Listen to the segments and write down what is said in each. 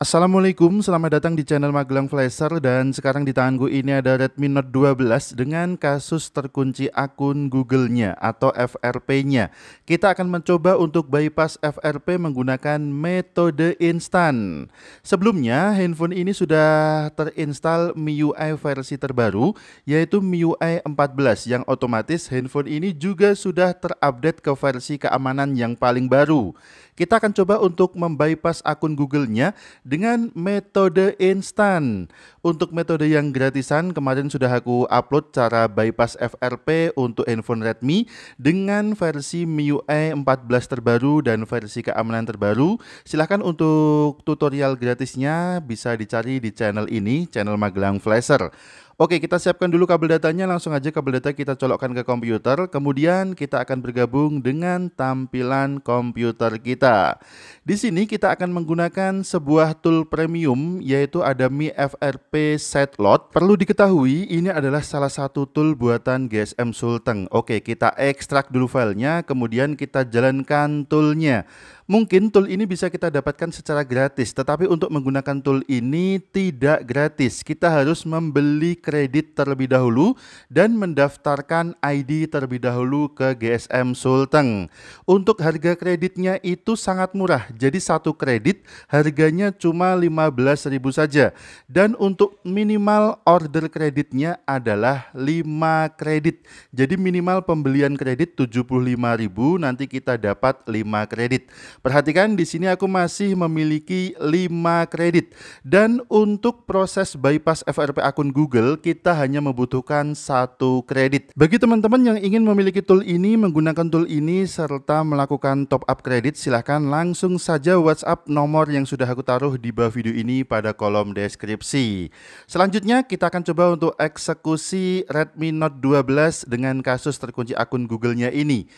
Assalamualaikum, selamat datang di channel Magelang Flasher dan sekarang di tanganku ini ada Redmi Note 12 dengan kasus terkunci akun Google-nya atau FRP-nya. Kita akan mencoba untuk bypass FRP menggunakan metode instan. Sebelumnya, handphone ini sudah terinstall MIUI versi terbaru yaitu MIUI 14 yang otomatis handphone ini juga sudah terupdate ke versi keamanan yang paling baru. Kita akan coba untuk membypass akun Google-nya dengan metode instan. Untuk metode yang gratisan, kemarin sudah aku upload cara bypass FRP untuk handphone Redmi dengan versi MIUI 14 e terbaru dan versi keamanan terbaru. Silahkan untuk tutorial gratisnya bisa dicari di channel ini, channel Magelang Flasher. Oke, kita siapkan dulu kabel datanya. Langsung aja kabel data kita colokkan ke komputer. Kemudian kita akan bergabung dengan tampilan komputer kita. Di sini kita akan menggunakan sebuah tool premium yaitu ada Mi FRP Setlot. Perlu diketahui ini adalah salah satu tool buatan GSM Sulteng. Oke, kita ekstrak dulu filenya, kemudian kita jalankan toolnya. Mungkin tool ini bisa kita dapatkan secara gratis, tetapi untuk menggunakan tool ini tidak gratis. Kita harus membeli kredit terlebih dahulu dan mendaftarkan ID terlebih dahulu ke GSM Sulteng. Untuk harga kreditnya itu sangat murah, jadi satu kredit harganya cuma 15.000 saja. Dan untuk minimal order kreditnya adalah 5 kredit. Jadi minimal pembelian kredit 75.000 nanti kita dapat 5 kredit. Perhatikan di sini aku masih memiliki 5 kredit dan untuk proses bypass FRP akun Google kita hanya membutuhkan satu kredit. Bagi teman-teman yang ingin memiliki tool ini, menggunakan tool ini serta melakukan top up kredit silahkan langsung saja WhatsApp nomor yang sudah aku taruh di bawah video ini pada kolom deskripsi. Selanjutnya kita akan coba untuk eksekusi Redmi Note 12 dengan kasus terkunci akun Google-nya ini.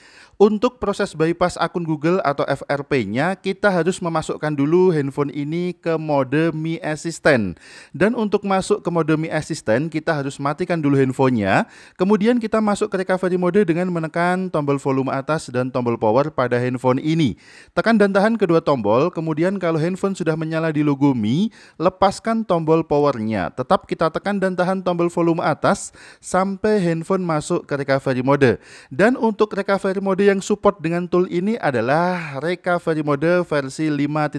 Untuk proses bypass akun Google atau FRP-nya, kita harus memasukkan dulu handphone ini ke mode Mi Assistant. Dan untuk masuk ke mode Mi Assistant, kita harus matikan dulu handphonenya. Kemudian kita masuk ke recovery mode dengan menekan tombol volume atas dan tombol power pada handphone ini. Tekan dan tahan kedua tombol, kemudian kalau handphone sudah menyala di logo Mi, lepaskan tombol powernya. Tetap kita tekan dan tahan tombol volume atas sampai handphone masuk ke recovery mode. Dan untuk recovery mode yang support dengan tool ini adalah recovery mode versi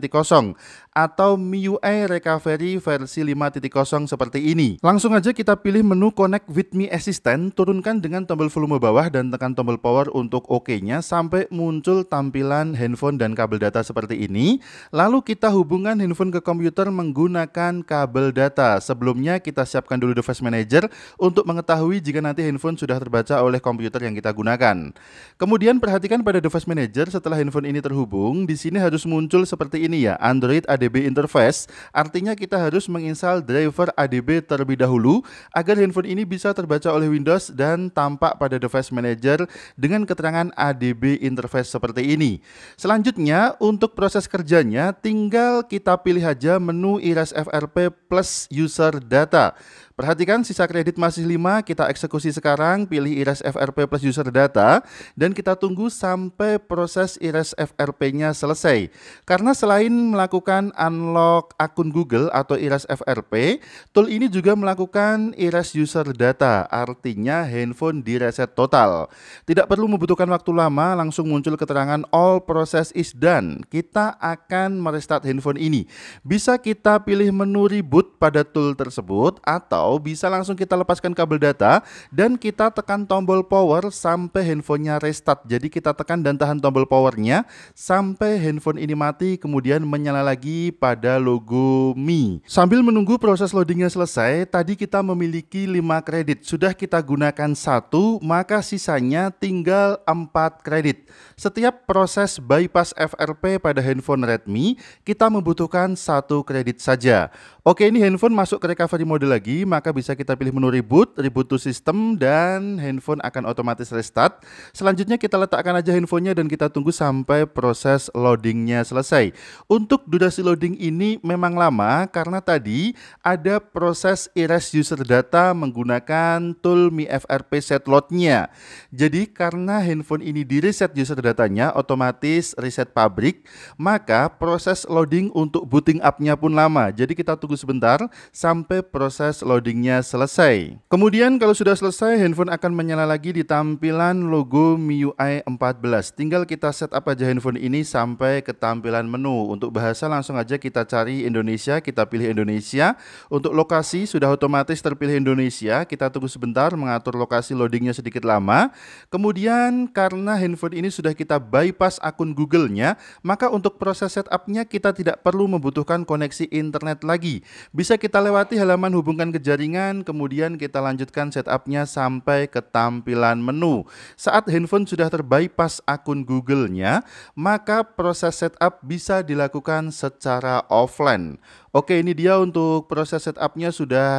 kosong atau MIUI Recovery versi 5.0 seperti ini. Langsung aja kita pilih menu Connect with Mi Assistant, turunkan dengan tombol volume bawah dan tekan tombol power untuk OK-nya sampai muncul tampilan handphone dan kabel data seperti ini. Lalu kita hubungkan handphone ke komputer menggunakan kabel data. Sebelumnya kita siapkan dulu device manager untuk mengetahui jika nanti handphone sudah terbaca oleh komputer yang kita gunakan. Kemudian perhatikan pada device manager setelah handphone ini terhubung, di sini harus muncul seperti ini ya, Android ada ADB interface, artinya kita harus menginstal driver ADB terlebih dahulu agar handphone ini bisa terbaca oleh Windows dan tampak pada device manager dengan keterangan ADB interface seperti ini. Selanjutnya, untuk proses kerjanya tinggal kita pilih aja menu IRAS FRP plus user data. Perhatikan sisa kredit masih 5, kita eksekusi sekarang, pilih IRES FRP plus user data, dan kita tunggu sampai proses IRES FRP-nya selesai. Karena selain melakukan unlock akun Google atau IRES FRP, tool ini juga melakukan IRES user data, artinya handphone direset total. Tidak perlu membutuhkan waktu lama, langsung muncul keterangan all process is done. Kita akan merestart handphone ini. Bisa kita pilih menu reboot pada tool tersebut atau atau bisa langsung kita lepaskan kabel data dan kita tekan tombol power sampai handphonenya restart. Jadi kita tekan dan tahan tombol powernya sampai handphone ini mati kemudian menyala lagi pada logo Mi. Sambil menunggu proses loadingnya selesai, tadi kita memiliki 5 kredit. Sudah kita gunakan satu, maka sisanya tinggal 4 kredit. Setiap proses bypass FRP pada handphone Redmi, kita membutuhkan satu kredit saja. Oke, ini handphone masuk ke recovery mode lagi, maka bisa kita pilih menu reboot, reboot to system, dan handphone akan otomatis restart. Selanjutnya kita letakkan aja handphonenya dan kita tunggu sampai proses loadingnya selesai. Untuk durasi loading ini memang lama karena tadi ada proses erase user data menggunakan tool MiFRP Loadnya. Jadi karena handphone ini di reset user datanya otomatis reset pabrik, maka proses loading untuk booting up-nya pun lama. Jadi kita tunggu sebentar sampai proses loading loadingnya selesai. Kemudian kalau sudah selesai, handphone akan menyala lagi di tampilan logo MIUI 14. Tinggal kita set setup aja handphone ini sampai ke tampilan menu. Untuk bahasa langsung aja kita cari Indonesia, kita pilih Indonesia. Untuk lokasi sudah otomatis terpilih Indonesia. Kita tunggu sebentar mengatur lokasi loadingnya sedikit lama. Kemudian karena handphone ini sudah kita bypass akun Google-nya, maka untuk proses setupnya kita tidak perlu membutuhkan koneksi internet lagi. Bisa kita lewati halaman hubungan ke jaringan, kemudian kita lanjutkan setupnya sampai ke tampilan menu. Saat handphone sudah terbypass akun Google-nya, maka proses setup bisa dilakukan secara offline. Oke, ini dia untuk proses setupnya sudah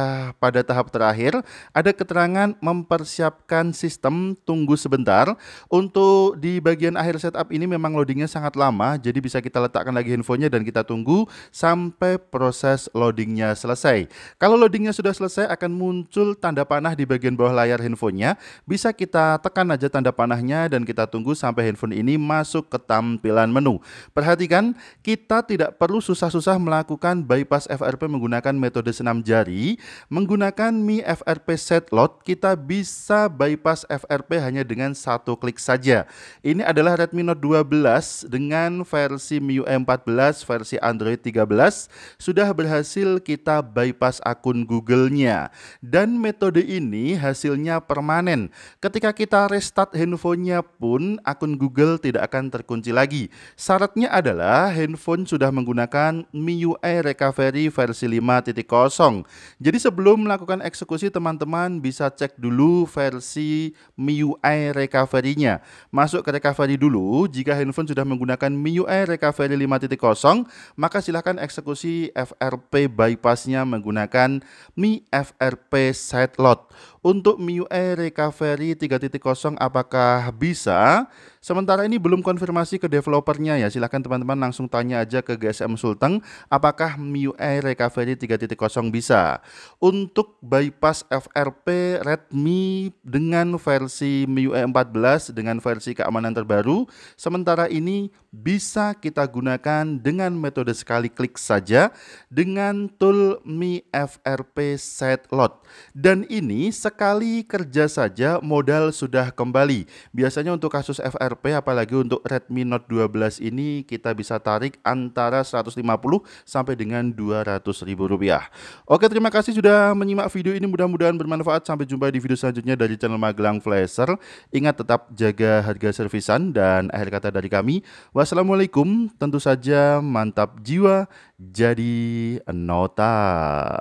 pada tahap terakhir. Ada keterangan mempersiapkan sistem, tunggu sebentar. Untuk di bagian akhir setup ini memang loadingnya sangat lama, jadi bisa kita letakkan lagi handphonenya dan kita tunggu sampai proses loadingnya selesai. Kalau loadingnya sudah selesai, akan muncul tanda panah di bagian bawah layar handphonenya. Bisa kita tekan aja tanda panahnya dan kita tunggu sampai handphone ini masuk ke tampilan menu. Perhatikan, kita tidak perlu susah-susah melakukan by bypass FRP menggunakan metode senam jari, menggunakan Mi FRP Set Load, kita bisa bypass FRP hanya dengan satu klik saja. Ini adalah Redmi Note 12 dengan versi MIUI 14, versi Android 13, sudah berhasil kita bypass akun Google-nya. Dan metode ini hasilnya permanen. Ketika kita restart handphonenya pun, akun Google tidak akan terkunci lagi. Syaratnya adalah handphone sudah menggunakan MIUI Recovery. Recovery versi 5.0. Jadi sebelum melakukan eksekusi teman-teman bisa cek dulu versi MIUI recovery-nya. Masuk ke recovery dulu, jika handphone sudah menggunakan MIUI recovery 5.0, maka silahkan eksekusi FRP bypass-nya menggunakan Mi FRP Sideload. Untuk MIUI recovery 3.0 apakah bisa? Sementara ini belum konfirmasi ke developernya ya. Silahkan teman-teman langsung tanya aja ke GSM Sulteng apakah MIUI Recovery 3.0 bisa. Untuk bypass FRP Redmi dengan versi MIUI 14 dengan versi keamanan terbaru, sementara ini bisa kita gunakan dengan metode sekali klik saja dengan tool Mi FRP Set Lot. Dan ini sekali kerja saja modal sudah kembali. Biasanya untuk kasus FRP P apalagi untuk Redmi Note 12 ini kita bisa tarik antara 150 sampai dengan 200 ribu rupiah. Oke terima kasih sudah menyimak video ini mudah-mudahan bermanfaat sampai jumpa di video selanjutnya dari channel Magelang Flasher. Ingat tetap jaga harga servisan dan akhir kata dari kami wassalamualaikum tentu saja mantap jiwa jadi nota.